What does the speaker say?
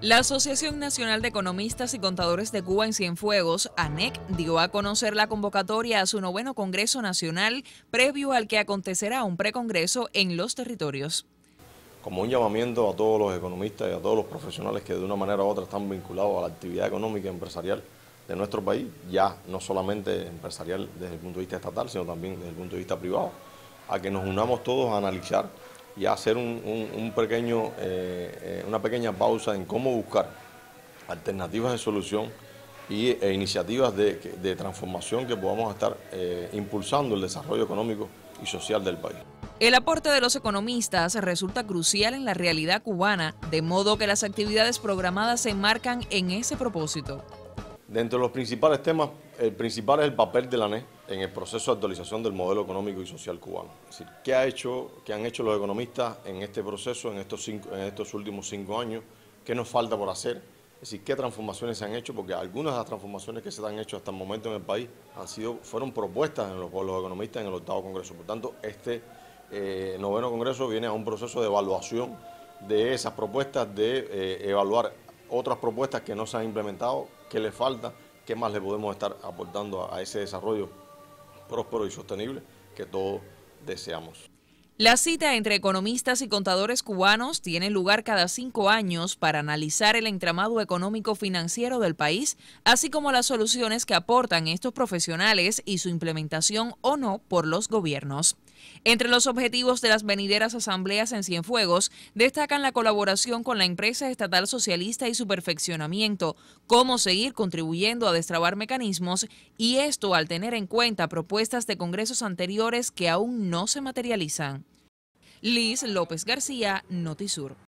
La Asociación Nacional de Economistas y Contadores de Cuba en Cienfuegos, ANEC, dio a conocer la convocatoria a su noveno Congreso Nacional previo al que acontecerá un precongreso en los territorios. Como un llamamiento a todos los economistas y a todos los profesionales que de una manera u otra están vinculados a la actividad económica y empresarial de nuestro país, ya no solamente empresarial desde el punto de vista estatal, sino también desde el punto de vista privado, a que nos unamos todos a analizar y hacer un, pequeño, eh, eh, una pequeña pausa en cómo buscar alternativas de solución e iniciativas de, transformación que podamos estar eh, impulsando el desarrollo económico y social del país. El aporte de los economistas resulta crucial en la realidad cubana, de modo que las actividades programadas se enmarcan en ese propósito. Dentro de los principales temas, el principal es el papel de la NE en el proceso de actualización del modelo económico y social cubano. Es decir, ¿qué, ha hecho, qué han hecho los economistas en este proceso, en estos, en estos últimos cinco años? ¿Qué nos falta por hacer? Es decir, ¿qué transformaciones se han hecho? Porque algunas de las transformaciones que se han hecho hasta el momento en el país han sido, fueron propuestas en los, por los economistas en el octavo congreso. Por tanto, este eh, noveno congreso viene a un proceso de evaluación de esas propuestas, de eh, evaluar otras propuestas que no se han implementado, qué le falta, qué más le podemos estar aportando a ese desarrollo próspero y sostenible que todos deseamos. La cita entre economistas y contadores cubanos tiene lugar cada cinco años para analizar el entramado económico financiero del país, así como las soluciones que aportan estos profesionales y su implementación o no por los gobiernos. Entre los objetivos de las venideras asambleas en Cienfuegos destacan la colaboración con la empresa estatal socialista y su perfeccionamiento, cómo seguir contribuyendo a destrabar mecanismos y esto al tener en cuenta propuestas de congresos anteriores que aún no se materializan. Liz López García, Notisur.